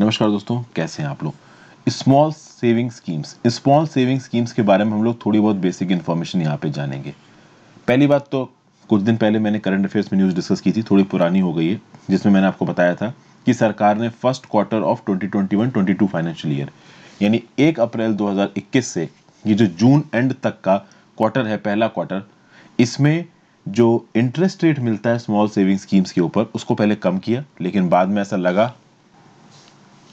नमस्कार दोस्तों कैसे हैं आप लोग small saving schemes small saving schemes के बारे में हम लोग थोड़ी बहुत बेसिक इन्फॉर्मेशन यहाँ पे जानेंगे पहली बात तो कुछ दिन पहले मैंने करंट अफेयर्स में न्यूज़ डिस्कस की थी थोड़ी पुरानी हो गई है जिसमें मैंने आपको बताया था कि सरकार ने first quarter of twenty twenty financial year यानी एक अप्रैल दो से ये जो जून एंड तक का क्वार्टर है पहला क्वार्टर इसमें जो इंटरेस्ट रेट मिलता है स्मॉल सेविंग स्कीम्स के ऊपर उसको पहले कम किया लेकिन बाद में ऐसा लगा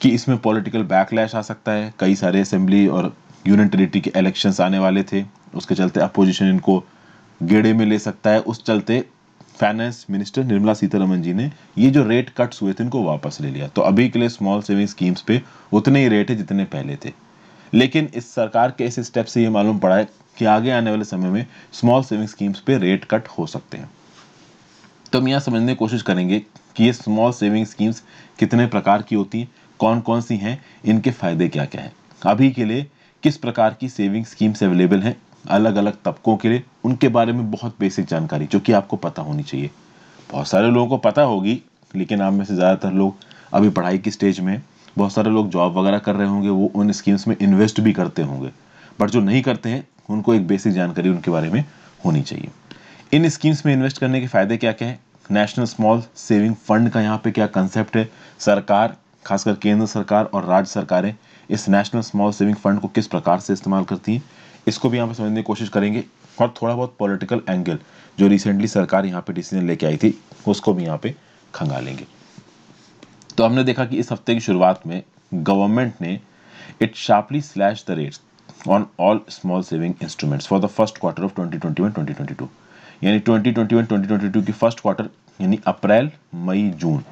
कि इसमें पॉलिटिकल बैकलैश आ सकता है कई सारे असेंबली और यूनिटरिटी के इलेक्शन आने वाले थे उसके चलते अपोजिशन इनको गेड़े में ले सकता है उस चलते फाइनेंस मिनिस्टर निर्मला सीतारमन जी ने ये जो रेट कट्स हुए थे इनको वापस ले लिया तो अभी के लिए स्मॉल सेविंग स्कीम्स पे उतने ही रेट है जितने पहले थे लेकिन इस सरकार के इस स्टेप से ये मालूम पड़ा है कि आगे आने वाले समय में स्मॉल सेविंग स्कीम्स पे रेट कट हो सकते हैं तो हम यहाँ समझने की कोशिश करेंगे कि ये स्मॉल सेविंग स्कीम्स कितने प्रकार की होती हैं कौन कौन सी हैं इनके फ़ायदे क्या क्या हैं अभी के लिए किस प्रकार की सेविंग स्कीम्स अवेलेबल हैं अलग अलग तबकों के लिए उनके बारे में बहुत बेसिक जानकारी जो कि आपको पता होनी चाहिए बहुत सारे लोगों को पता होगी लेकिन आप में से ज़्यादातर लोग अभी पढ़ाई की स्टेज में बहुत सारे लोग जॉब वगैरह कर रहे होंगे वो उन स्कीम्स में इन्वेस्ट भी करते होंगे बट जो नहीं करते हैं उनको एक बेसिक जानकारी उनके बारे में होनी चाहिए इन स्कीम्स में इन्वेस्ट करने के फ़ायदे क्या क्या हैं नेशनल स्मॉल सेविंग फंड का यहाँ पे क्या कंसेप्ट है सरकार खासकर केंद्र सरकार और राज्य सरकारें इस नेशनल स्मॉल सेविंग फंड को किस प्रकार से इस्तेमाल करती हैं इसको भी यहाँ पर समझने की कोशिश करेंगे और थोड़ा बहुत पॉलिटिकल एंगल जो रिसेंटली सरकार यहाँ पे डिसीजन लेके आई थी उसको भी यहाँ पे खंगालेंगे तो हमने देखा कि इस हफ्ते की शुरुआत में गवर्नमेंट ने it sharply slash the rates on all small saving instruments for the first quarter of twenty 2022 यानी ट्वेंटी 2022 की फर्स्ट क्वार्टर यानी अप्रैल मई जून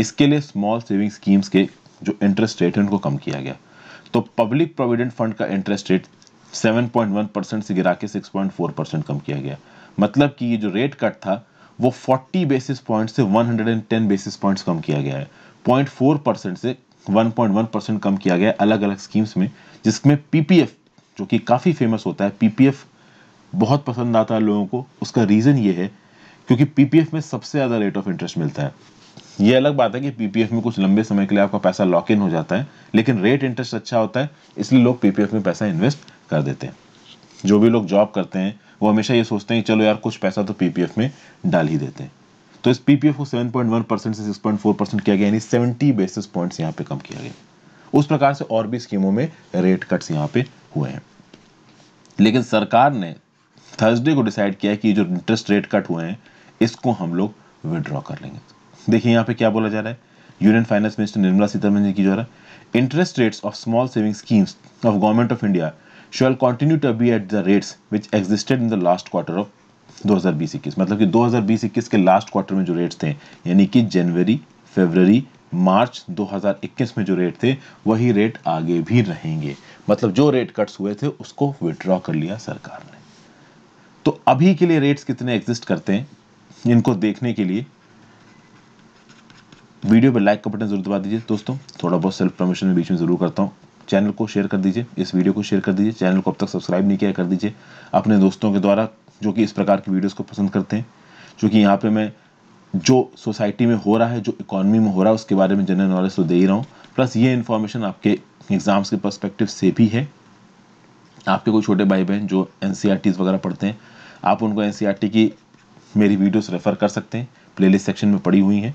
इसके लिए स्मॉल सेविंग स्कीम्स के जो इंटरेस्ट रेट है उनको कम किया गया तो पब्लिक प्रोविडेंट फंड का इंटरेस्ट रेट 7.1 परसेंट से गिरा के 6.4 परसेंट कम किया गया मतलब कि ये जो रेट कट था वो 40 बेसिस पॉइंट से 110 बेसिस पॉइंट्स कम किया गया है 0.4 परसेंट से 1.1 परसेंट कम किया गया अलग अलग स्कीम्स में जिसमें पीपीएफ जो कि काफ़ी फेमस होता है पीपीएफ बहुत पसंद आता है लोगों को उसका रीज़न ये है क्योंकि पीपीएफ में सबसे ज़्यादा रेट ऑफ इंटरेस्ट मिलता है ये अलग बात है कि पीपीएफ में कुछ लंबे समय के लिए आपका पैसा लॉक इन हो जाता है लेकिन रेट इंटरेस्ट अच्छा होता है इसलिए लोग पीपीएफ में पैसा इन्वेस्ट कर देते हैं जो भी लोग जॉब करते हैं वो हमेशा ये सोचते हैं चलो यार कुछ पैसा तो पीपीएफ में डाल ही देते हैं तो इस पीपीएफ को 7.1 परसेंट से 6.4 परसेंट किया गया यानी 70 बेसिस पॉइंट्स यहाँ पे कम किया गया उस प्रकार से और भी स्कीमों में रेट कट्स यहाँ पे हुए हैं लेकिन सरकार ने थर्सडे को डिसाइड किया कि जो इंटरेस्ट रेट कट हुए हैं इसको हम लोग विड्रॉ कर लेंगे देखिए यहाँ पे क्या बोला जा रहा है union finance minister Nirmala Sitharaman ji की जो है interest rates of small saving schemes of government of India shall continue to be at the rates which existed in the last quarter of 2021 मतलब कि 2021 के लास्ट क्वार्टर में जो रेट्स थे यानी कि जनवरी फरवरी मार्च 2021 में जो रेट थे वही रेट आगे भी रहेंगे मतलब जो रेट कट्स हुए थे उसको विड्रॉ कर लिया सरकार ने तो अभी के लिए रेट्स कितने एग्जिस्ट करते हैं इनको देखने के लिए वीडियो पर लाइक का बटन जरूर दबा दीजिए दोस्तों थोड़ा बहुत सेल्फ प्रमोशन में बीच में जरूर करता हूँ चैनल को शेयर कर दीजिए इस वीडियो को शेयर कर दीजिए चैनल को अब तक सब्सक्राइब नहीं किया कर दीजिए अपने दोस्तों के द्वारा जो कि इस प्रकार की वीडियोज़ को पसंद करते हैं क्योंकि यहाँ पर मैं जो सोसाइटी में हो रहा है जो इकोनॉमी में हो रहा है उसके बारे में जनरल नॉलेज तो दे ही रहा हूँ प्लस ये इन्फॉर्मेशन आपके एग्ज़ाम्स के परस्पेक्टिव से भी है आपके कोई छोटे भाई बहन जो एन e वगैरह पढ़ते हैं आप उनको एन e की मेरी वीडियोस रेफ़र कर सकते हैं प्लेलिस्ट सेक्शन में पड़ी हुई हैं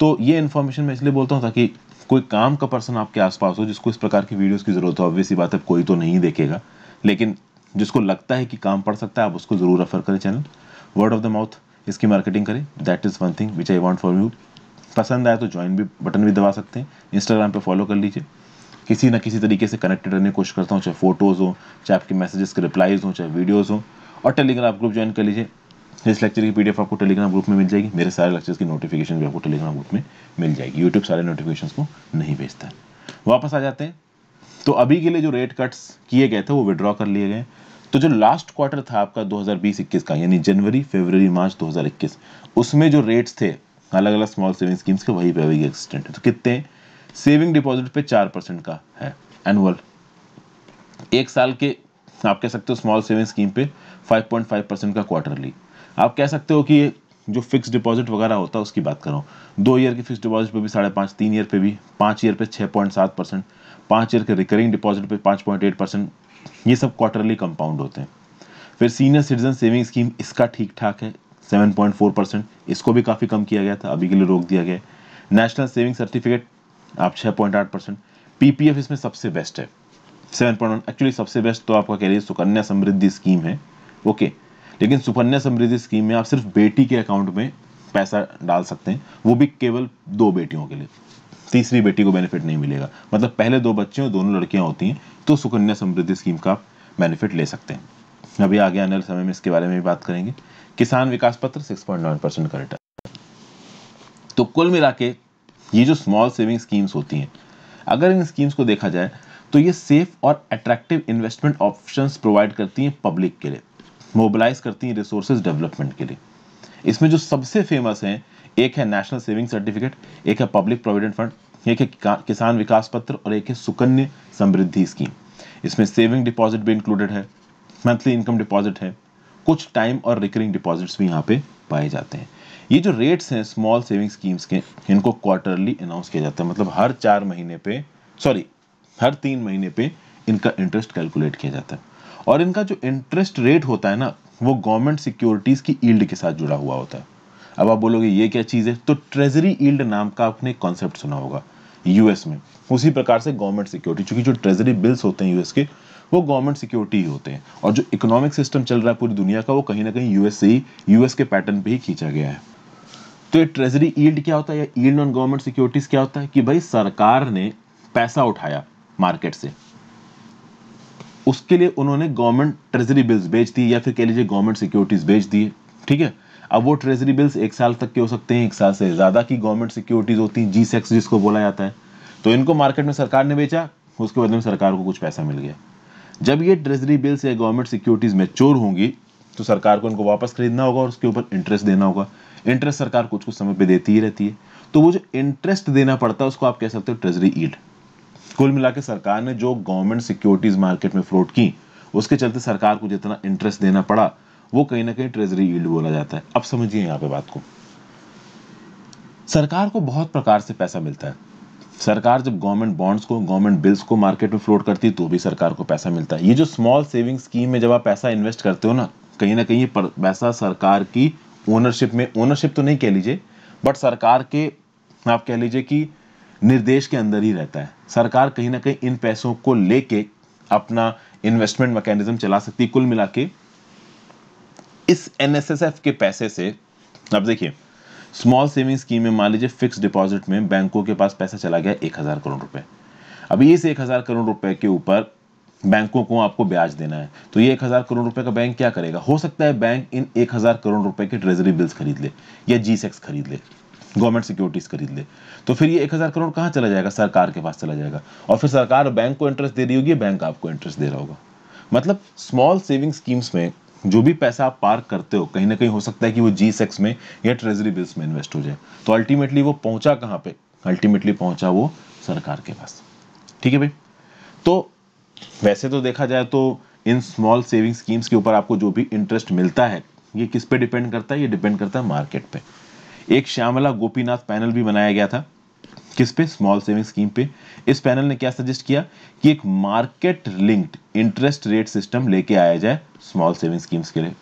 तो ये इन्फॉर्मेशन मैं इसलिए बोलता हूँ ताकि कोई काम का पर्सन आपके आसपास हो जिसको इस प्रकार की वीडियोस की ज़रूरत हो ऑब्वियसली बात है कोई तो नहीं देखेगा लेकिन जिसको लगता है कि काम पड़ सकता है आप उसको ज़रूर रेफर करें channel word of the mouth इसकी मार्केटिंग करें that is one thing which I want for you पसंद आया तो ज्वाइन भी बटन भी दबा सकते हैं इंस्टाग्राम पर फॉलो कर लीजिए किसी ना किसी तरीके से कनेक्टेड रहने की कोशिश करता हूँ चाहे फोटोज़ हो चाहे आपके मैसेजेस के रिप्लाईज हो चाहे वीडियोज़ हो और टेलीग्राम ग्रुप ज्वाइन कर लीजिए इस लेक्चर की पीडीएफ आपको टेलीग्राम ग्रुप में मिल जाएगी मेरे सारे लेक्चर्स की नोटिफिकेशन भी आपको टेलीग्राम ग्रुप में मिल जाएगी यूट्यूब सारे नोटिफिकेशन को नहीं भेजता वापस आ जाते हैं तो अभी के लिए जो रेट कट्स किए गए थे वो विड्रॉ कर लिए गए तो जो लास्ट क्वार्टर था आपका दो 21 का यानी जनवरी फरवरी मार्च दो उसमें जो रेट्स थे अलग अलग स्मॉल सेविंग स्कीम्स के वही पे अभी एक्सटेंट है तो कितने सेविंग डिपॉजिट पे चार परसेंट का है एनुअल एक साल के आप कह सकते हो स्मॉल सेविंग स्कीम पे 5.5 परसेंट का क्वार्टरली आप कह सकते हो कि जो फिक्स डिपॉजिट वगैरह होता है उसकी बात करो दो ईयर के फिक्स डिपॉजिट पे भी साढ़े पाँच तीन ईयर पे भी पाँच ईयर पे छः पॉइंट सात परसेंट पाँच ईयर के रिकरिंग डिपॉजिट पे पाँच पॉइंट एट परसेंट ये सब क्वार्टरली कंपाउंड होते हैं फिर सीनियर सिटीजन सेविंग स्कीम इसका ठीक ठाक है सेवन पॉइंट फोर परसेंट इसको भी काफ़ी कम किया गया था अभी के लिए रोक दिया गया नेशनल सेविंग सर्टिफिकेट आप छः पॉइंट आठ परसेंट पी पी एफ इसमें सबसे बेस्ट है सेवन पॉइंट वन एक्चुअली सबसे बेस्ट तो आपका कह रही है सुकन्या समृद्धि स्कीम है ओके okay. लेकिन सुकन्या समृद्धि स्कीम में आप सिर्फ बेटी के अकाउंट में पैसा डाल सकते हैं वो भी केवल दो बेटियों के लिए तीसरी बेटी को बेनिफिट नहीं मिलेगा मतलब पहले दो बच्चे और दोनों लड़कियां होती हैं तो सुकन्या समृद्धि स्कीम का बेनिफिट ले सकते हैं अभी आगे आने वाले समय में इसके बारे में भी बात करेंगे किसान विकास पत्र 6.9 परसेंट का रिटर्न तो कुल मिला के ये जो स्मॉल सेविंग स्कीम्स होती हैं अगर इन स्कीम्स को देखा जाए तो ये सेफ और अट्रैक्टिव इन्वेस्टमेंट ऑप्शंस प्रोवाइड करती हैं पब्लिक के लिए मोबिलाइज करती हैं रिसोर्सेज डेवलपमेंट के लिए इसमें जो सबसे फेमस हैं एक है नेशनल सेविंग सर्टिफिकेट एक है पब्लिक प्रोविडेंट फंड एक है किसान विकास पत्र और एक है सुकन्या समृद्धि स्कीम इसमें सेविंग डिपॉजिट भी इंक्लूडेड है मंथली इनकम डिपॉजिट है कुछ टाइम और रिकरिंग डिपॉजिट्स भी यहाँ पे पाए जाते हैं ये जो रेट्स हैं स्मॉल सेविंग स्कीम्स के इनको क्वार्टरली अनाउंस किया जाता है मतलब हर चार महीने पे सॉरी हर तीन महीने पे इनका इंटरेस्ट कैलकुलेट किया जाता है और इनका जो इंटरेस्ट रेट होता है ना वो गवर्नमेंट सिक्योरिटीज की ईल्ड के साथ जुड़ा हुआ होता है अब आप बोलोगे ये क्या चीज़ है तो ट्रेजरी ईल्ड नाम का आपने कॉन्सेप्ट सुना होगा यूएस में उसी प्रकार से गवर्नमेंट सिक्योरिटी चूंकि जो ट्रेजरी बिल्स होते हैं यूएस के वो गवर्नमेंट सिक्योरिटी ही होते हैं और जो इकोनॉमिक सिस्टम चल रहा है पूरी दुनिया का वो कहीं ना कहीं यूएस से ही यूएस के पैटर्न पे ही खींचा गया है तो ये ट्रेजरी ईल्ड क्या होता है या ईल्ड ऑन गवर्नमेंट सिक्योरिटीज क्या होता है कि भाई सरकार ने पैसा उठाया मार्केट से उसके लिए उन्होंने गवर्नमेंट ट्रेजरी बिल्स बेच दिए या फिर कह लीजिए गवर्नमेंट सिक्योरिटीज बेच दिए ठीक है अब वो ट्रेजरी बिल्स एक साल तक के हो सकते हैं एक साल से ज़्यादा की गवर्नमेंट सिक्योरिटीज होती हैं जी सेक्स जिसको बोला जाता है तो इनको मार्केट में सरकार ने बेचा उसके बदले में सरकार को कुछ पैसा मिल गया जब ये ट्रेजरी बिल्स या गवर्नमेंट सिक्योरिटीज मेच्योर होंगी तो सरकार को इनको वापस खरीदना होगा और उसके ऊपर इंटरेस्ट देना होगा इंटरेस्ट सरकार कुछ कुछ समय पर देती ही रहती है तो वो जो इंटरेस्ट देना पड़ता है उसको आप कह सकते हो ट्रेजरी ईड कुल मिला के सरकार ने जो गवर्नमेंट सिक्योरिटीज मार्केट में फ्लोट की उसके चलते सरकार को जितना इंटरेस्ट देना पड़ा वो कहीं ना कहीं ट्रेजरी ईल्ड बोला जाता है अब समझिए यहाँ पे बात को सरकार को बहुत प्रकार से पैसा मिलता है सरकार जब गवर्नमेंट बॉन्ड्स को गवर्नमेंट बिल्स को मार्केट में फ्लोट करती है तो भी सरकार को पैसा मिलता है ये जो स्मॉल सेविंग स्कीम में जब आप पैसा इन्वेस्ट करते हो ना कहीं ना कहीं ये पैसा सरकार की ओनरशिप में ओनरशिप तो नहीं कह लीजिए बट सरकार के आप कह लीजिए कि निर्देश के अंदर ही रहता है सरकार कहीं ना कहीं इन पैसों को लेके अपना इन्वेस्टमेंट मैकेनिज्म चला सकती कुल मिला के इस एनएसएसएफ के पैसे से अब देखिए स्मॉल सेविंग स्कीम में मान लीजिए फिक्स डिपॉजिट में बैंकों के पास पैसा चला गया एक हज़ार करोड़ रुपए अभी इस एक हज़ार करोड़ रुपए के ऊपर बैंकों को आपको ब्याज देना है तो ये एक हज़ार करोड़ रुपए का बैंक क्या करेगा हो सकता है बैंक इन एक हज़ार करोड़ रुपए के ट्रेजरी बिल्स खरीद ले या जी e खरीद ले गवर्नमेंट सिक्योरिटीज खरीद ले तो फिर ये एक हज़ार करोड़ कहाँ चला जाएगा सरकार के पास चला जाएगा और फिर सरकार बैंक को इंटरेस्ट दे रही होगी बैंक आपको इंटरेस्ट दे रहा होगा मतलब स्मॉल सेविंग स्कीम्स में जो भी पैसा आप पार्क करते हो कहीं ना कहीं हो सकता है कि वो जी सेक्स e में या ट्रेजरी बिल्स में इन्वेस्ट हो जाए तो अल्टीमेटली वो पहुंचा कहाँ पे अल्टीमेटली पहुंचा वो सरकार के पास ठीक है भाई तो वैसे तो देखा जाए तो इन स्मॉल सेविंग स्कीम्स के ऊपर आपको जो भी इंटरेस्ट मिलता है ये किस पे डिपेंड करता है ये डिपेंड करता है मार्केट पे एक श्यामला गोपीनाथ पैनल भी बनाया गया था किस पे स्मॉल सेविंग स्कीम पे इस पैनल ने क्या सजेस्ट किया कि एक market linked interest rate system लेके आया जाए स्मॉल सेविंग स्कीम्स के लिए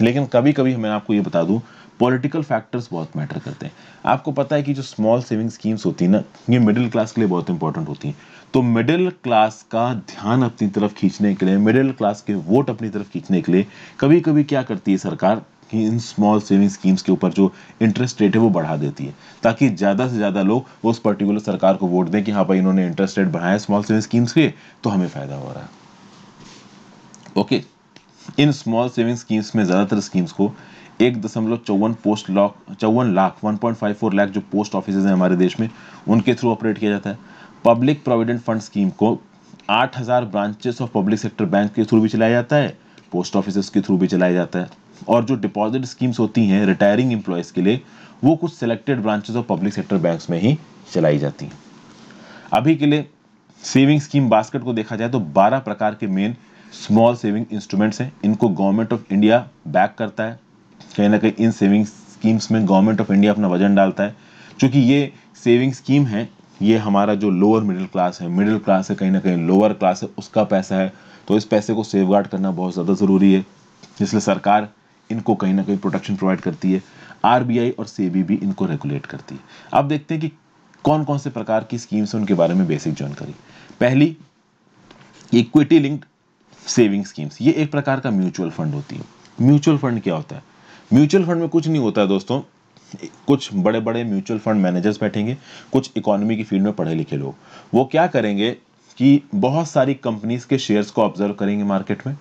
लेकिन कभी कभी मैं आपको ये बता दूं पॉलिटिकल फैक्टर्स बहुत मैटर करते हैं आपको पता है कि जो स्मॉल सेविंग स्कीम्स होती है ना ये मिडिल क्लास के लिए बहुत इंपॉर्टेंट होती हैं तो मिडिल क्लास का ध्यान अपनी तरफ खींचने के लिए मिडिल क्लास के वोट अपनी तरफ खींचने के लिए कभी कभी क्या करती है सरकार कि इन स्मॉल सेविंग स्कीम्स के ऊपर जो इंटरेस्ट रेट है वो बढ़ा देती है ताकि ज़्यादा से ज़्यादा लोग उस पर्टिकुलर सरकार को वोट दें कि हाँ भाई इन्होंने इंटरेस्ट रेट बढ़ाया स्मॉल सेविंग स्कीम्स के तो हमें फ़ायदा हो रहा है ओके इन स्मॉल सेविंग स्कीम्स में ज़्यादातर स्कीम्स को एक दशमलव चौवन पोस्ट लॉक चौवन lakh one point five four lakh जो पोस्ट ऑफिस हैं हमारे देश में उनके थ्रू ऑपरेट किया जाता है पब्लिक प्रोविडेंट फंड स्कीम को आठ हज़ार branches of public sector bank के थ्रू भी चलाया जाता है पोस्ट ऑफिस के थ्रू भी चलाया जाता है और जो डिपॉजिट स्कीम्स होती हैं रिटायरिंग एम्प्लॉयज़ के लिए वो कुछ selected branches of public sector banks में ही चलाई जाती हैं अभी के लिए सेविंग स्कीम बास्केट को देखा जाए तो 12 प्रकार के मेन स्मॉल सेविंग इंस्ट्रूमेंट्स हैं इनको गवर्नमेंट ऑफ इंडिया बैक करता है कहीं ना कहीं इन सेविंग स्कीम्स में गवर्नमेंट ऑफ इंडिया अपना वजन डालता है चूँकि ये सेविंग स्कीम है ये हमारा जो लोअर मिडिल क्लास है मिडिल क्लास है कहीं ना कहीं लोअर क्लास है उसका पैसा है तो इस पैसे को सेफ करना बहुत ज़्यादा ज़रूरी है इसलिए सरकार इनको कहीं ना कहीं प्रोटेक्शन प्रोवाइड करती है आरबीआई और सेबी भी इनको रेगुलेट करती है अब देखते हैं कि कौन कौन से प्रकार की स्कीम्स हैं उनके बारे में बेसिक जानकारी पहली इक्विटी लिंक्ड सेविंग स्कीम्स ये एक प्रकार का म्यूचुअल फंड होती है म्यूचुअल फंड क्या होता है म्यूचुअल फंड में कुछ नहीं होता है दोस्तों कुछ बड़े बड़े म्यूचुअल फंड मैनेजर्स बैठेंगे कुछ इकोनॉमी की फील्ड में पढ़े लिखे लोग वो क्या करेंगे कि बहुत सारी कंपनीज के शेयर्स को ऑब्जर्व करेंगे मार्केट में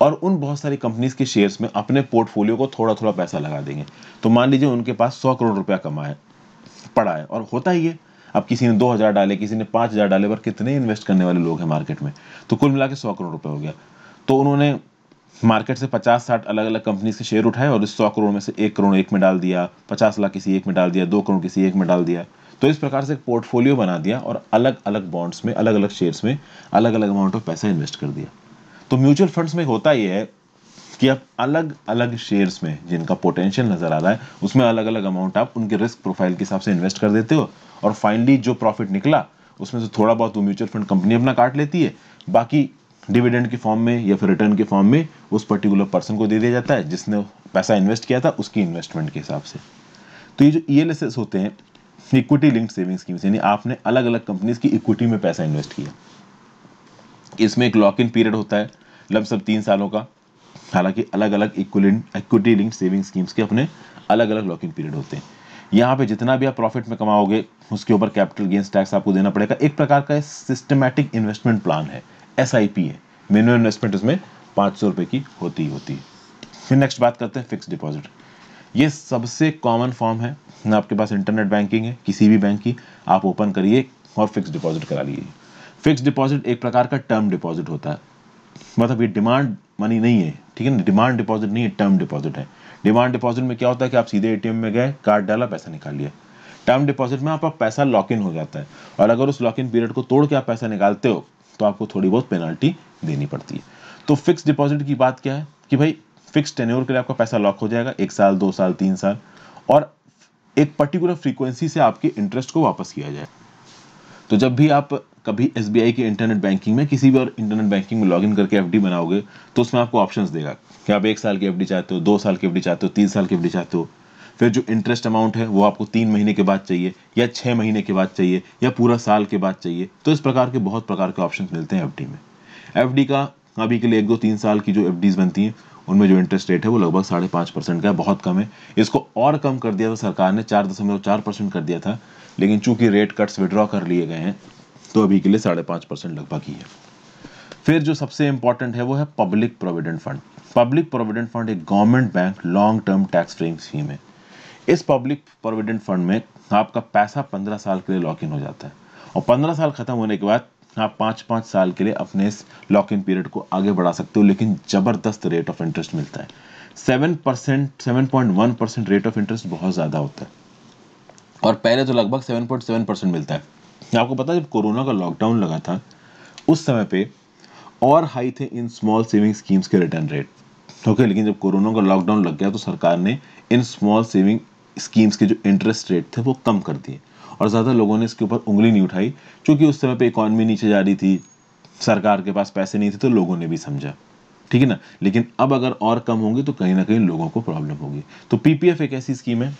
और उन बहुत सारी कंपनीज के शेयर्स में अपने पोर्टफोलियो को थोड़ा थोड़ा पैसा लगा देंगे तो मान लीजिए उनके पास सौ करोड़ रुपया कमाए पड़ा है और होता ही है अब किसी ने दो हज़ार डाले किसी ने पांच हज़ार डाले पर कितने इन्वेस्ट करने वाले लोग हैं मार्केट में तो कुल मिला के सौ करोड़ रुपये हो गया तो उन्होंने मार्केट से पचास साठ अलग अलग कंपनीज के शेयर उठाए और इस सौ करोड़ में से एक करोड़ एक में डाल दिया पचास लाख किसी एक में डाल दिया दो करोड़ किसी एक में डाल दिया तो इस प्रकार से एक पोर्टफोलियो बना दिया और अलग अलग बॉन्ड्स में अलग अलग शेयर्स में अलग अलग अमाउंट ऑफ पैसा इन्वेस्ट कर दिया तो म्यूचुअल फंड्स में होता ये है कि आप अलग अलग शेयर्स में जिनका पोटेंशियल नज़र आ रहा है उसमें अलग अलग अमाउंट आप उनके रिस्क प्रोफाइल के हिसाब से इन्वेस्ट कर देते हो और फाइनली जो प्रॉफिट निकला उसमें से थोड़ा बहुत वो म्यूचुअल फंड कंपनी अपना काट लेती है बाकी डिविडेंड के फॉर्म में या फिर रिटर्न के फॉर्म में उस पर्टिकुलर पर्सन को दे दिया जाता है जिसने पैसा इन्वेस्ट किया था उसकी इन्वेस्टमेंट के हिसाब से तो ये जो ई e होते हैं इक्विटी लिंक्ड सेविंग स्कीम्स यानी आपने अलग अलग कंपनीज की इक्विटी में पैसा इन्वेस्ट किया इसमें एक लॉक इन पीरियड होता है सब तीन सालों का हालांकि अलग अलग इक्विटी लिंक सेविंग स्कीम्स के अपने अलग अलग लॉक इन पीरियड होते हैं यहाँ पे जितना भी आप प्रॉफिट में कमाओगे उसके ऊपर कैपिटल गेंस टैक्स आपको देना पड़ेगा एक प्रकार का सिस्टमैटिक इन्वेस्टमेंट प्लान है एस है मिनिमम इन्वेस्टमेंट इसमें पाँच सौ रुपये की होती ही होती है फिर नेक्स्ट बात करते हैं फिक्स डिपॉजिट ये सबसे कॉमन फॉर्म है आपके पास इंटरनेट बैंकिंग है किसी भी बैंक की आप ओपन करिए और फिक्स डिपॉजिट करा लीजिए फिक्स डिपॉजिट एक प्रकार का टर्म डिपॉजिट होता है मतलब ये डिमांड मनी नहीं है ठीक है ना डिमांड डिपॉजिट नहीं है टर्म डिपॉजिट है डिमांड डिपॉजिट में क्या होता है कि आप सीधे एटीएम में गए कार्ड डाला पैसा निकाल लिया टर्म डिपॉजिट में आपका पैसा लॉक इन हो जाता है और अगर उस लॉक इन पीरियड को तोड़ के आप पैसा निकालते हो तो आपको थोड़ी बहुत पेनल्टी देनी पड़ती है तो फिक्स डिपॉजिट की बात क्या है कि भाई फिक्स टेन्योर के लिए आपका पैसा लॉक हो जाएगा एक साल दो साल तीन साल और एक पर्टिकुलर फ्रीक्वेंसी से आपके इंटरेस्ट को वापस किया जाए तो जब भी आप कभी एस की इंटरनेट बैंकिंग में किसी भी और इंटरनेट बैंकिंग में लॉगिन करके एफ बनाओगे तो उसमें आपको ऑप्शन देगा कि आप एक साल की एफ चाहते हो दो साल की एफ चाहते हो तीन साल की एफ चाहते हो फिर जो इंटरेस्ट अमाउंट है वो आपको तीन महीने के बाद चाहिए या छः महीने के बाद चाहिए या पूरा साल के बाद चाहिए तो इस प्रकार के बहुत प्रकार के ऑप्शन मिलते हैं एफ में एफ का अभी के लिए एक दो तीन साल की जो एफ बनती हैं उनमें जो इंटरेस्ट रेट है वो लगभग साढ़े पाँच परसेंट का है बहुत कम है इसको और कम कर दिया था सरकार ने चार दशमलव चार परसेंट कर दिया था लेकिन चूंकि रेट कट्स विड्रॉ कर लिए गए हैं तो अभी के लिए साढ़े पाँच परसेंट लगभग ही है फिर जो सबसे इंपॉर्टेंट है वो है public provident fund public provident fund एक government bank long term tax free scheme है इस पब्लिक प्रोविडेंट फंड में आपका पैसा पंद्रह साल के लिए लॉक इन हो जाता है और पंद्रह साल खत्म होने के बाद आप पाँच पाँच साल के लिए अपने इस लॉक इन पीरियड को आगे बढ़ा सकते हो लेकिन ज़बरदस्त रेट ऑफ इंटरेस्ट मिलता है seven percent seven point one percent rate of interest बहुत ज़्यादा होता है और पहले तो लगभग सेवन पॉइंट सेवन परसेंट मिलता है आपको पता है जब कोरोना का लॉकडाउन लगा था उस समय पे और हाई थे इन स्मॉल सेविंग स्कीम्स के रिटर्न रेट ओके okay, लेकिन जब कोरोना का लॉकडाउन लग गया तो सरकार ने इन स्मॉल सेविंग स्कीम्स के जो इंटरेस्ट रेट थे वो कम कर दिए और ज़्यादा लोगों ने इसके ऊपर उंगली नहीं उठाई क्योंकि उस समय पर इकॉनमी नीचे जा रही थी सरकार के पास पैसे नहीं थे तो लोगों ने भी समझा ठीक है ना लेकिन अब अगर और कम होंगे तो कहीं ना कहीं लोगों को प्रॉब्लम होगी तो पीपीएफ एक ऐसी स्कीम है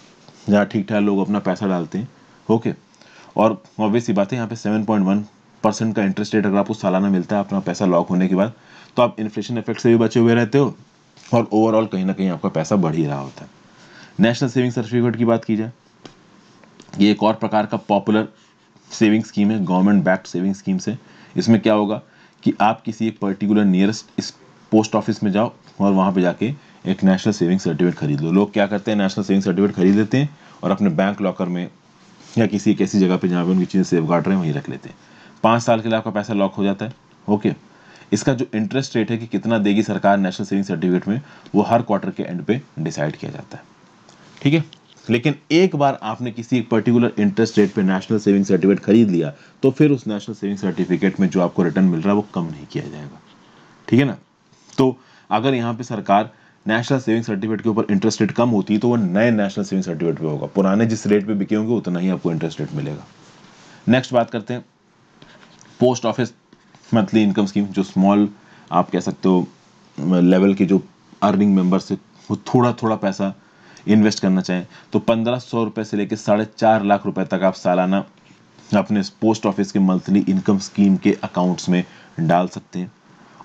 जहाँ ठीक ठाक लोग अपना पैसा डालते हैं ओके okay. और ऑब्वियस ही बात है यहाँ पे 7.1 परसेंट का इंटरेस्ट रेट अगर आपको सालाना मिलता है अपना पैसा लॉक होने के बाद तो आप इन्फ्लेशन इफेक्ट से भी बचे हुए रहते हो और ओवरऑल कहीं ना कहीं आपका पैसा बढ़ ही रहा होता है नेशनल सेविंग सर्टिफिकेट की बात की जाए ये एक और प्रकार का पॉपुलर सेविंग स्कीम है गवर्नमेंट बैक्ड सेविंग स्कीम से इसमें क्या होगा कि आप किसी एक पर्टिकुलर नियरेस्ट इस पोस्ट ऑफिस में जाओ और वहाँ पे जाके एक नेशनल सेविंग सर्टिफिकेट खरीद लो लोग क्या करते हैं नेशनल सेविंग सर्टिफिकेट खरीद लेते हैं और अपने बैंक लॉकर में या किसी एक ऐसी जगह पर जहाँ पर उनकी चीज़ें सेफ गार्ड रहे वहीं रख लेते हैं पाँच साल के लिए आपका पैसा लॉक हो जाता है ओके इसका जो इंटरेस्ट रेट है कि कितना देगी सरकार नेशनल सेविंग सर्टिफिकेट में वो हर क्वार्टर के एंड पे डिसाइड किया जाता है ठीक है लेकिन एक बार आपने किसी एक पर्टिकुलर इंटरेस्ट रेट पे नेशनल सेविंग सर्टिफिकेट खरीद लिया तो फिर उस नेशनल सेविंग सर्टिफिकेट में जो आपको रिटर्न मिल रहा है वो कम नहीं किया जाएगा ठीक है ना तो अगर यहाँ पे सरकार नेशनल सेविंग सर्टिफिकेट के ऊपर इंटरेस्ट रेट कम होती है तो वो नए नेशनल सेविंग सर्टिफिकेट पे होगा पुराने जिस रेट पे बिके होंगे उतना ही आपको इंटरेस्ट रेट मिलेगा नेक्स्ट बात करते हैं post office monthly income scheme जो स्मॉल आप कह सकते हो लेवल के जो अर्निंग मेंबर्स है वो थोड़ा थोड़ा पैसा इन्वेस्ट करना चाहें तो पंद्रह सौ रुपये से लेकर साढ़े चार लाख रुपए तक आप सालाना अपने पोस्ट ऑफिस के मंथली इनकम स्कीम के अकाउंट्स में डाल सकते हैं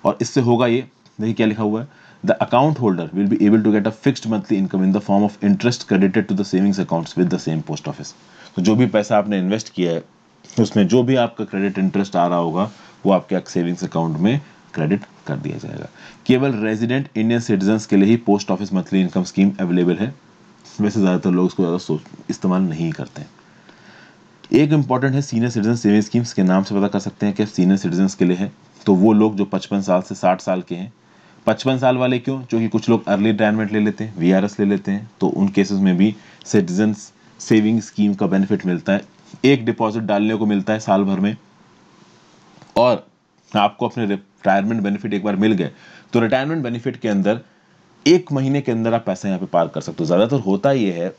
और इससे होगा ये देखिए क्या लिखा हुआ है the account holder will be able to get a fixed monthly income in the form of interest credited to the savings accounts with the same post office तो जो भी पैसा आपने इन्वेस्ट किया है उसमें जो भी आपका क्रेडिट इंटरेस्ट आ रहा होगा वो आपके savings account mein credit kar diya jayega केवल रेजिडेंट इंडियन सिटीजन के लिए ही post office monthly income scheme available है वैसे ज़्यादातर लोग इसको ज़्यादा सोच इस्तेमाल नहीं करते हैं एक इम्पॉर्टेंट है सीनियर सिटीजन सेविंग स्कीम्स के नाम से पता कर सकते हैं कि सीनियर सिटीजन के लिए है तो वो लोग जो 55 साल से 60 साल के हैं पचपन साल वाले क्यों क्योंकि कुछ लोग अर्ली रिटायरमेंट ले लेते हैं एस ले लेते हैं तो उन केसेस में भी सिटीजन सेविंग स्कीम का बेनिफिट मिलता है एक डिपॉजिट डालने को मिलता है साल भर में और आपको अपने रिटायरमेंट बेनिफिट एक बार मिल गए तो रिटायरमेंट बेनिफिट के अंदर एक महीने के अंदर आप पैसा यहाँ पे पार कर सकते हो ज़्यादातर होता ये है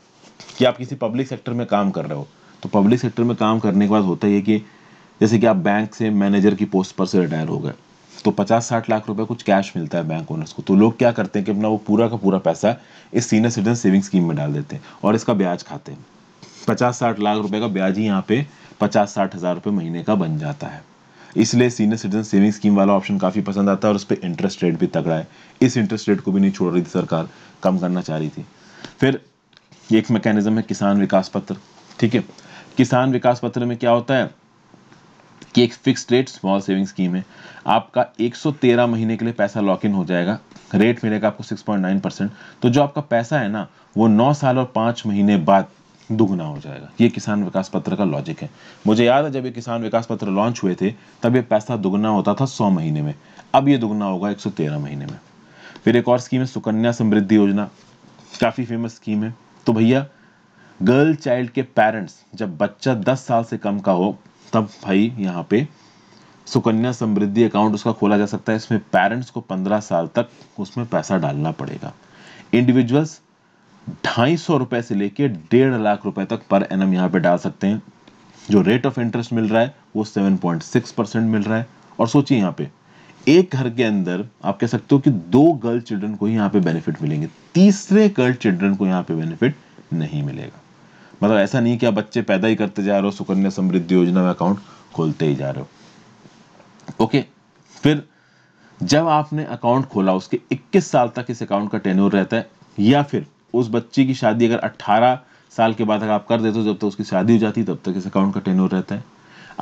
कि आप किसी पब्लिक सेक्टर में काम कर रहे हो तो पब्लिक सेक्टर में काम करने के बाद होता है कि जैसे कि आप बैंक से मैनेजर की पोस्ट पर से रिटायर हो गए तो पचास साठ लाख रुपए कुछ कैश मिलता है बैंक ओनर्स को तो लोग क्या करते हैं कि अपना वो पूरा का पूरा पैसा इस सीनियर सिटीजन सेविंग स्कीम में डाल देते हैं और इसका ब्याज खाते हैं पचास साठ लाख रुपए का ब्याज ही यहाँ पे पचास साठ हज़ार रुपये महीने का बन जाता है इसलिए सीनियर सिटीजन सेविंग स्कीम वाला ऑप्शन काफ़ी पसंद आता है और उस पर इंटरेस्ट रेट भी तगड़ा है इस इंटरेस्ट रेट को भी नहीं छोड़ रही थी सरकार कम करना चाह रही थी फिर एक मैकेनिज्म है किसान विकास पत्र ठीक है किसान विकास पत्र में क्या होता है कि एक fix rate small saving scheme है आपका 113 महीने के लिए पैसा लॉक इन हो जाएगा रेट मिलेगा आपको 6.9 परसेंट तो जो आपका पैसा है ना वो 9 साल और 5 महीने बाद दुगना हो जाएगा ये किसान विकास पत्र का लॉजिक है मुझे याद है जब ये किसान विकास पत्र लॉन्च हुए थे तब ये पैसा दुगना होता था सौ महीने में अब ये दुगना होगा एक महीने में फिर एक और स्कीम है सुकन्या समृद्धि योजना काफ़ी फेमस स्कीम है तो भैया गर्ल चाइल्ड के पेरेंट्स जब बच्चा 10 साल से कम का हो तब भाई यहाँ पे सुकन्या समृद्धि अकाउंट उसका खोला जा सकता है इसमें पेरेंट्स को पंद्रह साल तक उसमें पैसा डालना पड़ेगा इंडिविजुअल्स ढाई सौ रुपए से लेके डेढ़ लाख रुपए तक पर एनम यहाँ पे डाल सकते हैं जो रेट ऑफ इंटरेस्ट मिल रहा है वो सेवन पॉइंट सिक्स परसेंट मिल रहा है और सोचिए यहाँ पे एक घर के अंदर आप कह सकते हो कि दो गर्ल चिल्ड्रन को ही यहाँ पे बेनिफिट मिलेंगे तीसरे गर्ल चिल्ड्रन को यहाँ पे बेनिफिट नहीं मिलेगा मतलब ऐसा नहीं कि आप बच्चे पैदा ही करते जा रहे हो सुकन्या समृद्धि योजना में अकाउंट खोलते ही जा रहे हो ओके फिर जब आपने अकाउंट खोला उसके 21 साल तक इस अकाउंट का टेन्योर रहता है या फिर उस बच्चे की शादी अगर 18 साल के बाद अगर आप कर देते हो जब तक तो उसकी शादी हो जाती है तब तक इस अकाउंट का टेन्योर रहता है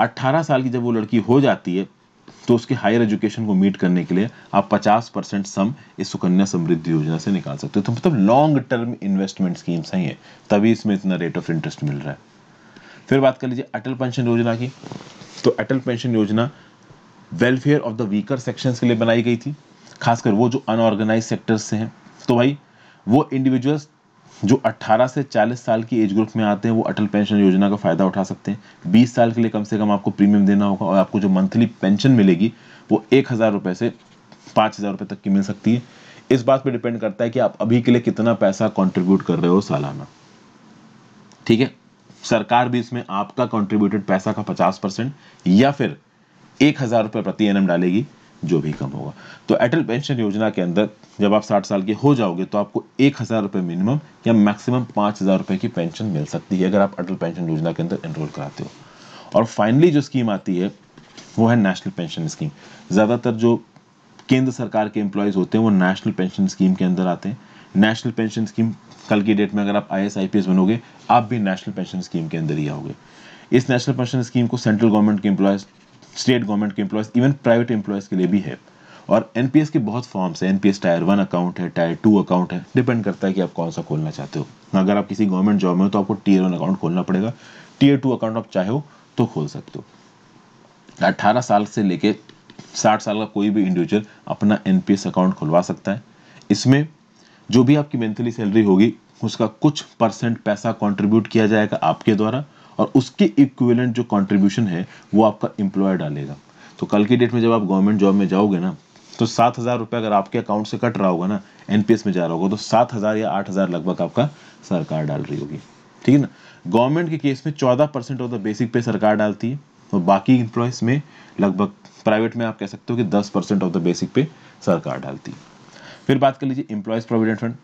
18 साल की जब वो लड़की हो जाती है तो उसकी हायर एजुकेशन को मीट करने के लिए आप 50 परसेंट सम इस सुकन्या समृद्धि योजना से निकाल सकते हो तो मतलब लॉन्ग टर्म इन्वेस्टमेंट स्कीम्स हैं ये तभी इसमें इतना रेट ऑफ इंटरेस्ट मिल रहा है फिर बात कर लीजिए अटल पेंशन योजना की तो Atal pension Yojana welfare of the weaker sections के लिए बनाई गई थी खासकर वो जो अनऑर्गेनाइज सेक्टर्स से हैं तो भाई वो इंडिविजुअल्स जो 18 से 40 साल की एज ग्रुप में आते हैं वो अटल पेंशन योजना का फ़ायदा उठा सकते हैं 20 साल के लिए कम से कम आपको प्रीमियम देना होगा और आपको जो मंथली पेंशन मिलेगी वो एक हज़ार रुपये से पाँच हज़ार रुपये तक की मिल सकती है इस बात पर डिपेंड करता है कि आप अभी के लिए कितना पैसा कॉन्ट्रीब्यूट कर रहे हो सालाना ठीक है सरकार भी इसमें आपका कॉन्ट्रीब्यूटेड पैसा का पचास परसेंट या फिर एक हज़ार रुपये प्रति एन डालेगी जो भी कम होगा तो अटल पेंशन योजना के अंदर जब आप 60 साल के हो जाओगे तो आपको एक हज़ार रुपये मिनिमम या मैक्सिमम पाँच हज़ार रुपये की पेंशन मिल सकती है अगर आप अटल पेंशन योजना के अंदर एनरोल कराते हो और फाइनली जो स्कीम आती है वो है नेशनल पेंशन स्कीम ज़्यादातर जो केंद्र सरकार के एम्प्लॉयज़ होते हैं वो नेशनल पेंशन स्कीम के अंदर आते हैं नेशनल पेंशन स्कीम कल की डेट में अगर आप आई एस बनोगे आप भी नेशनल पेंशन स्कीम के अंदर ही आओगे इस नेशनल पेंशन स्कीम को सेंट्रल गवर्नमेंट के एम्प्लॉयज़ स्टेट गवर्नमेंट के एम्प्लॉयज़ इवन प्राइवेट एम्प्लॉयज़ के लिए भी है और एन के बहुत फॉर्म्स हैं एन टायर वन अकाउंट है टायर टू अकाउंट है डिपेंड करता है कि आप कौन सा खोलना चाहते हो अगर आप किसी गवर्नमेंट जॉब में हो तो आपको टीयर वन अकाउंट खोलना पड़ेगा टीयर टू अकाउंट आप हो तो खोल सकते हो 18 साल से लेके 60 साल का कोई भी इंडिविजुअल अपना एन अकाउंट खुलवा सकता है इसमें जो भी आपकी मंथली सैलरी होगी उसका कुछ परसेंट पैसा कंट्रीब्यूट किया जाएगा आपके द्वारा और उसके इक्विवेलेंट जो कंट्रीब्यूशन है वो आपका एम्प्लॉयर डालेगा तो कल की डेट में जब आप गवर्नमेंट जॉब में जाओगे ना तो सात हज़ार रुपये अगर आपके अकाउंट से कट रहा होगा ना एनपीएस में जा रहा होगा तो सात हज़ार या आठ हज़ार लगभग आपका सरकार डाल रही होगी ठीक है ना गवर्नमेंट के केस में चौदह परसेंट ऑफ द बेसिक पे सरकार डालती है और बाकी इंप्लॉयज में लगभग प्राइवेट में आप कह सकते हो कि दस परसेंट ऑफ द बेसिक पे सरकार डालती है फिर बात कर लीजिए इंप्लॉयज प्रोविडेंट फंड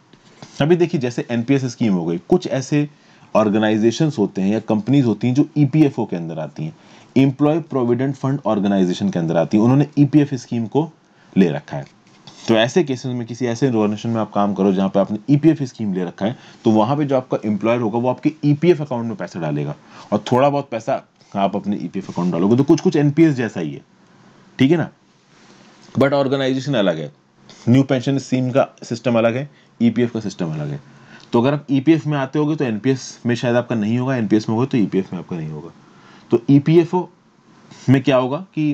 अभी देखिए जैसे एनपीएस स्कीम हो गई कुछ ऐसे ऑर्गेनाइजेशंस होते हैं या कंपनीज होती हैं जो ईपीएफओ e के अंदर आती हैं इंप्लॉय प्रोविडेंट फंड ऑर्गेनाइजेशन के अंदर आती है उन्होंने ईपीएफ e स्कीम को ले रखा है तो ऐसे केसेस में किसी ऐसे ऑर्गेनाइजेशन में आप काम करो जहां पे आपने ईपीएफ e स्कीम ले रखा है तो वहां पे जो आपका इंप्लॉयर होगा वो आपके ईपीएफ अकाउंट में पैसा डालेगा और थोड़ा बहुत पैसा आप अपने ईपीएफ अकाउंट डालोगे तो कुछ कुछ एनपीएस जैसा ही है ठीक है ना बट ऑर्गेनाइजेशन अलग है न्यू पेंशन स्कीम का सिस्टम अलग है ईपीएफ का सिस्टम अलग है तो अगर आप ई e में आते होगे तो एन में शायद आपका नहीं होगा एन में होगा तो ई e में आपका नहीं होगा तो ई e में क्या होगा कि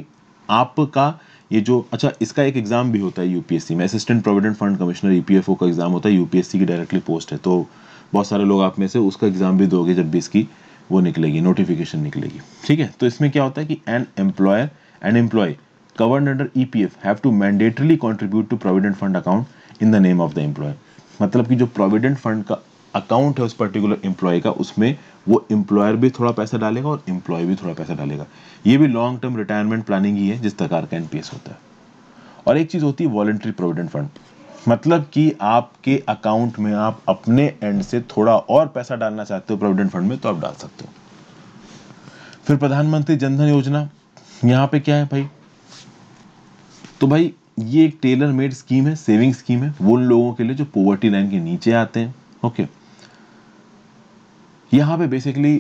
आपका ये जो अच्छा इसका एक एग्ज़ाम भी होता है यूपीएससी में assistant provident fund commissioner EPFO का एग्ज़ाम होता है यूपीएससी की डायरेक्टली पोस्ट है तो बहुत सारे लोग आप में से उसका एग्ज़ाम भी दोगे जब भी इसकी वो निकलेगी नोटिफिकेशन निकलेगी ठीक है तो इसमें क्या होता है कि an employer and employee covered under E P F have to mandatory contribute to provident fund account in the name of the employer मतलब कि जो प्रोविडेंट फंड का अकाउंट है उस पर्टिकुलर एम्प्लॉय का उसमें वो एम्प्लॉयर भी थोड़ा पैसा डालेगा और एम्प्लॉय भी थोड़ा पैसा डालेगा ये भी लॉन्ग टर्म रिटायरमेंट प्लानिंग ही है जिस प्रकार का एनपीएस होता है और एक चीज़ होती है वॉलेंट्री प्रोविडेंट फंड मतलब कि आपके अकाउंट में आप अपने एंड से थोड़ा और पैसा डालना चाहते हो प्रोविडेंट फंड में तो आप डाल सकते हो फिर प्रधानमंत्री जनधन योजना यहां पे क्या है भाई तो भाई ये एक टेलर मेड स्कीम है सेविंग स्कीम है वो लोगों के लिए जो पोवर्टी लाइन के नीचे आते हैं ओके यहाँ पे बेसिकली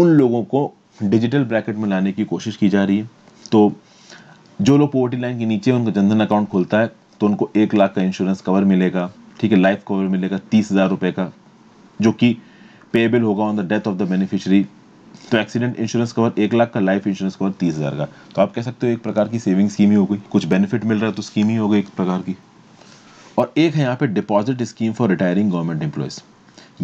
उन लोगों को डिजिटल ब्रैकेट में लाने की कोशिश की जा रही है तो जो लोग पोवर्टी लाइन के नीचे उनका जनधन अकाउंट खुलता है तो उनको एक लाख का इंश्योरेंस कवर मिलेगा ठीक है लाइफ कवर मिलेगा तीस हज़ार रुपए का जो कि पेएबल होगा on the death of the beneficiary तो एक्सीडेंट इंश्योरेंस कवर एक लाख का लाइफ इंश्योरेंस कवर तीस हज़ार का तो आप कह सकते हो एक प्रकार की सेविंग स्कीम ही हो गई कुछ बेनिफिट मिल रहा है तो स्कीम ही हो गई एक प्रकार की और एक है यहाँ पे deposit scheme for retiring government employees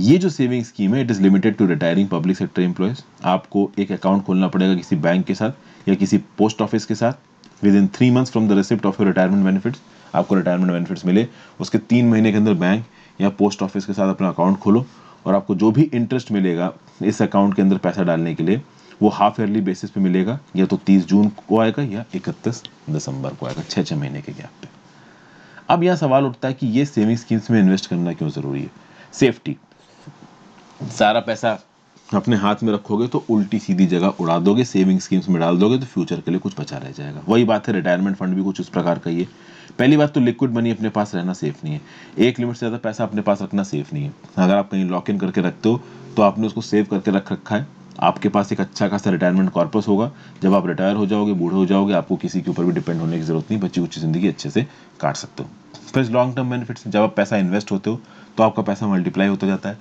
ये जो सेविंग स्कीम है it is limited to retiring public sector employees आपको एक अकाउंट खोलना पड़ेगा किसी बैंक के साथ या किसी पोस्ट ऑफिस के साथ within three months from the receipt of your retirement benefits आपको रिटायरमेंट बेनिफिट्स मिले उसके तीन महीने के अंदर बैंक या पोस्ट ऑफिस के साथ अपना अकाउंट खोलो और आपको जो भी इंटरेस्ट मिलेगा इस अकाउंट के अंदर पैसा डालने के लिए वो हाफ ईयरली बेसिस पे मिलेगा या तो 30 जून को आएगा या 31 दिसंबर को आएगा छः छः महीने के गैप पे अब यहाँ सवाल उठता है कि ये सेविंग स्कीम्स में इन्वेस्ट करना क्यों ज़रूरी है सेफ्टी सारा पैसा अपने हाथ में रखोगे तो उल्टी सीधी जगह उड़ा दोगे सेविंग स्कीम्स में डाल दोगे तो फ्यूचर के लिए कुछ बचा रह जाएगा वही बात है रिटायरमेंट फंड भी कुछ उस प्रकार का ही है पहली बात तो लिक्विड मनी अपने पास रहना सेफ नहीं है एक लिमिट से ज़्यादा पैसा अपने पास रखना सेफ नहीं है अगर आप कहीं लॉक इन करके रखते हो तो आपने उसको सेव करके रख रखा है आपके पास एक अच्छा खासा रिटायरमेंट कॉर्पस होगा जब आप रिटायर हो जाओगे बूढ़े हो जाओगे आपको किसी के ऊपर भी डिपेंड होने की जरूरत नहीं बची उच्ची जिंदगी अच्छे से काट सकते हो फिर लॉन्ग टर्म बेनिफिट जब आप पैसा इन्वेस्ट होते हो तो आपका पैसा मल्टीप्लाई होता जाता है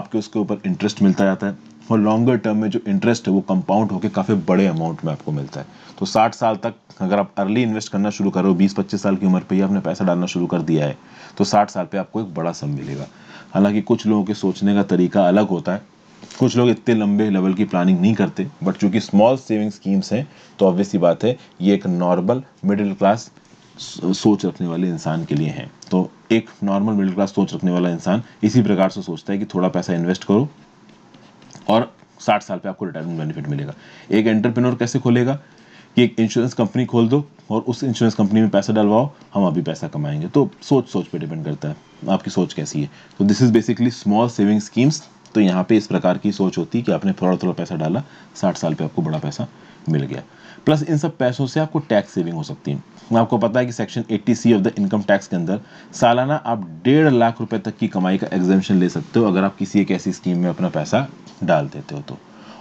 आपके उसके ऊपर इंटरेस्ट मिलता जाता है और लॉन्गर टर्म में जो इंटरेस्ट है वो कंपाउंड होकर काफ़ी बड़े अमाउंट में आपको मिलता है तो 60 साल तक अगर आप अर्ली इन्वेस्ट करना शुरू करो 20-25 साल की उम्र पे ही आपने पैसा डालना शुरू कर दिया है तो 60 साल पे आपको एक बड़ा सम मिलेगा हालांकि कुछ लोगों के सोचने का तरीका अलग होता है कुछ लोग इतने लंबे लेवल की प्लानिंग नहीं करते बट चूंकि स्मॉल सेविंग स्कीम्स हैं तो ऑब्वियस सी बात है ये एक नॉर्मल मिडिल क्लास सोच रखने वाले इंसान के लिए हैं तो एक नॉर्मल मिडिल क्लास सोच रखने वाला इंसान इसी प्रकार से सोचता है कि थोड़ा पैसा इन्वेस्ट करो और साठ साल पे आपको रिटायरमेंट बेनिफिट मिलेगा एक एंटरप्रेन्योर कैसे खोलेगा कि एक इंश्योरेंस कंपनी खोल दो और उस इंश्योरेंस कंपनी में पैसा डलवाओ हम अभी पैसा कमाएंगे तो सोच सोच पे डिपेंड करता है आपकी सोच कैसी है तो this is basically small saving schemes तो यहाँ पे इस प्रकार की सोच होती है कि आपने थोड़ा थोड़ा पैसा डाला साठ साल पे आपको बड़ा पैसा मिल गया प्लस इन सब पैसों से आपको टैक्स सेविंग हो सकती है आपको पता है कि section 80 C of the income tax के अंदर सालाना आप डेढ़ लाख रुपए तक की कमाई का एग्जामेशन ले सकते हो अगर आप किसी एक ऐसी स्कीम में अपना पैसा डाल देते हो तो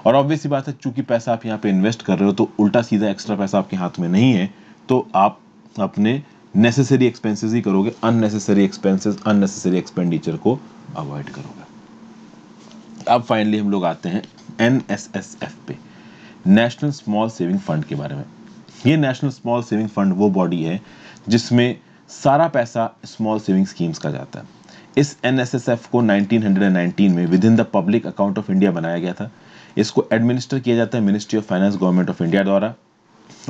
और ऑब्वियसली बात है चूंकि पैसा आप यहाँ पे इन्वेस्ट कर रहे हो तो उल्टा सीधा एक्स्ट्रा पैसा आपके हाथ में नहीं है तो आप अपने नेसेसरी एक्सपेंसेस ही करोगे अननेसेसरी एक्सपेंसेस अननेसेसरी एक्सपेंडिचर को अवॉइड करोगे अब फाइनली हम लोग आते हैं एन पे नेशनल स्मॉल सेविंग फंड के बारे में ये नेशनल स्मॉल सेविंग फंड वो बॉडी है जिसमें सारा पैसा स्मॉल सेविंग स्कीम्स का जाता है इस एन को 1919 में within the public account of India बनाया गया था इसको एडमिनिस्टर किया जाता है ministry of finance government of India द्वारा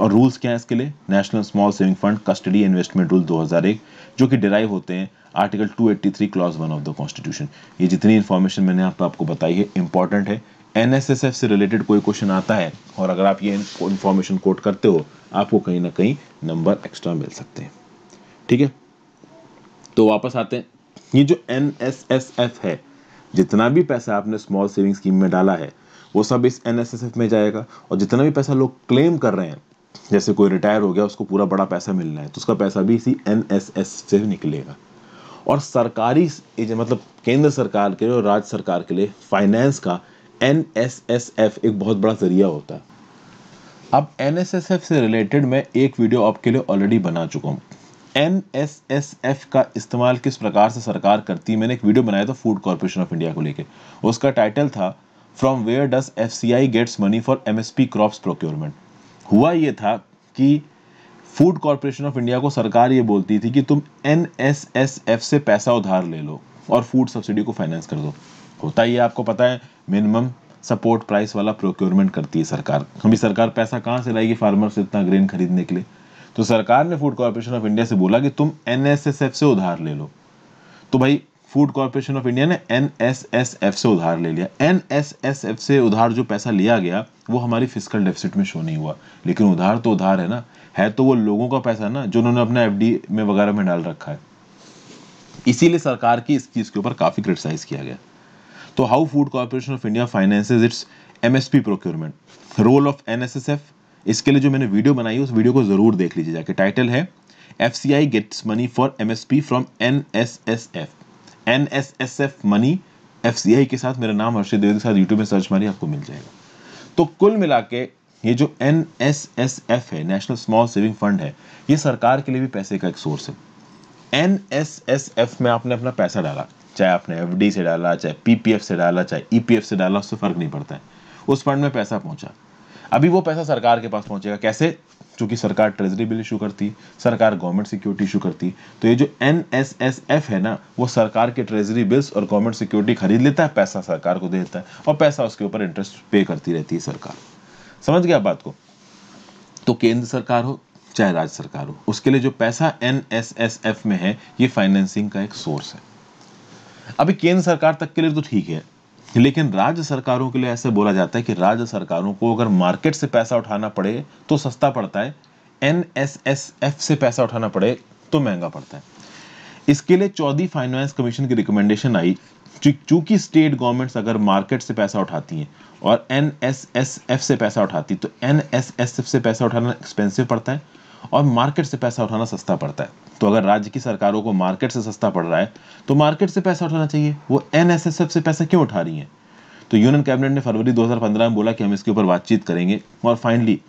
और रूल्स क्या है इसके लिए national small saving fund custody investment rule 2001 जो कि डिराइव होते हैं article 283 clause one of the constitution ये जितनी इन्फॉर्मेशन मैंने आप आपको बताई है इंपॉर्टेंट है एन से रिलेटेड कोई क्वेश्चन आता है और अगर आप ये इन्फॉर्मेशन कोट करते हो आपको कहीं ना कहीं नंबर एक्स्ट्रा मिल सकते हैं ठीक है तो वापस आते हैं ये जो एन है जितना भी पैसा आपने स्मॉल सेविंग स्कीम में डाला है वो सब इस एन में जाएगा और जितना भी पैसा लोग क्लेम कर रहे हैं जैसे कोई रिटायर हो गया उसको पूरा बड़ा पैसा मिलना है तो उसका पैसा भी इसी एन से निकलेगा और सरकारी मतलब केंद्र सरकार के लिए और राज्य सरकार के लिए फाइनेंस का एन एक बहुत बड़ा ज़रिया होता है अब एन से रिलेटेड मैं एक वीडियो आपके लिए ऑलरेडी बना चुका हूँ एन का इस्तेमाल किस प्रकार से सरकार करती है मैंने एक वीडियो बनाया था फूड कॉरपोरेशन ऑफ इंडिया को लेकर उसका टाइटल था from where does F C I gets money for M S P crop procurement हुआ ये था कि फूड कॉरपोरेशन ऑफ इंडिया को सरकार ये बोलती थी कि तुम एन एस एस एफ से पैसा उधार ले लो और फूड सब्सिडी को फाइनेंस कर दो होता ही आपको पता है मिनिमम सपोर्ट प्राइस वाला प्रोक्योरमेंट करती है सरकार अभी सरकार पैसा कहाँ से लाएगी फार्मर से इतना ग्रेन खरीदने के लिए तो सरकार ने फूड कॉरपोरेशन ऑफ इंडिया से बोला कि तुम एन से उधार ले लो तो भाई फूड कॉरपोरेशन ऑफ इंडिया ने एन से उधार ले लिया एन से उधार जो पैसा लिया गया वो हमारी फिजिकल डेफिसिट में शो नहीं हुआ लेकिन उधार तो उधार है ना है तो वो लोगों का पैसा ना जो उन्होंने अपना एफ में वगैरह में डाल रखा है इसीलिए सरकार की इस चीज़ के ऊपर काफ़ी क्रिटिसाइज किया गया तो how food corporation of India finances its MSP procurement role of F इसके लिए जो मैंने वीडियो बनाई उस वीडियो को ज़रूर देख लीजिए जाके टाइटल है F C I gets money for M S P from N S S F N S S F money F C I के साथ मेरा नाम हर्षित देवी के साथ यूट्यूब में सर्च मारिए आपको मिल जाएगा तो कुल मिला के ये जो एन एस एस एफ है नेशनल स्मॉल सेविंग फंड है ये सरकार के लिए भी पैसे का एक सोर्स है एन एस एस एफ में आपने अपना पैसा डाला चाहे आपने एफ डी से डाला चाहे पी पी एफ से डाला चाहे ई पी एफ से डाला उससे फर्क नहीं पड़ता है उस फंड में पैसा पहुंचा अभी वो पैसा सरकार के पास पहुंचेगा कैसे क्योंकि सरकार ट्रेजरी बिल इशू करती सरकार गवर्नमेंट सिक्योरिटी इशू करती तो ये जो एन एस एस एफ है ना वो सरकार के ट्रेजरी बिल्स और गवर्नमेंट सिक्योरिटी खरीद लेता है पैसा सरकार को दे देता है और पैसा उसके ऊपर इंटरेस्ट पे करती रहती है सरकार समझ गया बात को तो केंद्र सरकार हो चाहे राज्य सरकार हो उसके लिए जो पैसा एन एस एस एफ में है ये फाइनेंसिंग का एक सोर्स है अभी केंद्र सरकार तक के लिए तो ठीक है लेकिन राज्य सरकारों के लिए ऐसे बोला जाता है कि राज्य सरकारों को अगर मार्केट से पैसा उठाना पड़े तो सस्ता पड़ता है एन से पैसा उठाना पड़े तो महंगा पड़ता है इसके लिए चौधरी फाइनेंस कमीशन की रिकमेंडेशन आई चूंकि स्टेट गवर्नमेंट्स अगर मार्केट से पैसा उठाती हैं और एन से पैसा उठाती तो एन से पैसा उठाना एक्सपेंसिव पड़ता है और मार्केट से पैसा उठाना सस्ता पड़ता है तो अगर राज्य की सरकारों को मार्केट से सस्ता पड़ रहा है तो मार्केट से पैसा उठाना चाहिए वो एन से पैसा क्यों उठा रही है तो यूनियन कैबिनेट ने फरवरी 2015 में बोला कि हम इसके ऊपर बातचीत करेंगे और फाइनली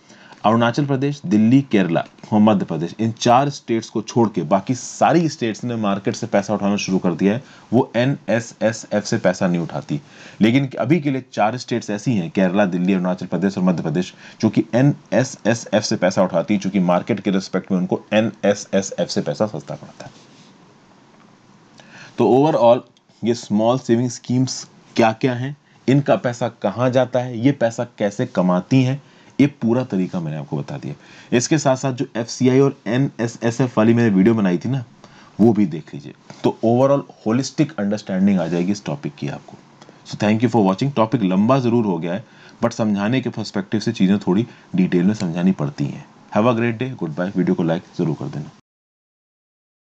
अरुणाचल प्रदेश दिल्ली केरला और मध्य प्रदेश इन चार स्टेट्स को छोड़ के बाकी सारी स्टेट्स ने मार्केट से पैसा उठाना शुरू कर दिया है वो एन एस एस एफ से पैसा नहीं उठाती लेकिन अभी के लिए चार स्टेट्स ऐसी हैं केरला दिल्ली अरुणाचल प्रदेश और मध्य प्रदेश जो कि एन एस एस एफ से पैसा उठाती है चूंकि मार्केट के रिस्पेक्ट में उनको एन एस एस एफ से पैसा सस्ता पड़ता है तो ओवरऑल ये स्मॉल सेविंग स्कीम्स क्या क्या हैं इनका पैसा कहाँ जाता है ये पैसा कैसे कमाती हैं ये पूरा तरीका मैंने आपको बता दिया इसके साथ साथ जो एफ और एन वाली मैंने वीडियो बनाई थी ना वो भी देख लीजिए तो ओवरऑल होलिस्टिक अंडरस्टैंडिंग आ जाएगी इस टॉपिक की आपको so thank you for watching topic लंबा ज़रूर हो गया है बट समझाने के परस्पेक्टिव से चीज़ें थोड़ी डिटेल में समझानी पड़ती हैं have a great day good bye video को लाइक ज़रूर कर देना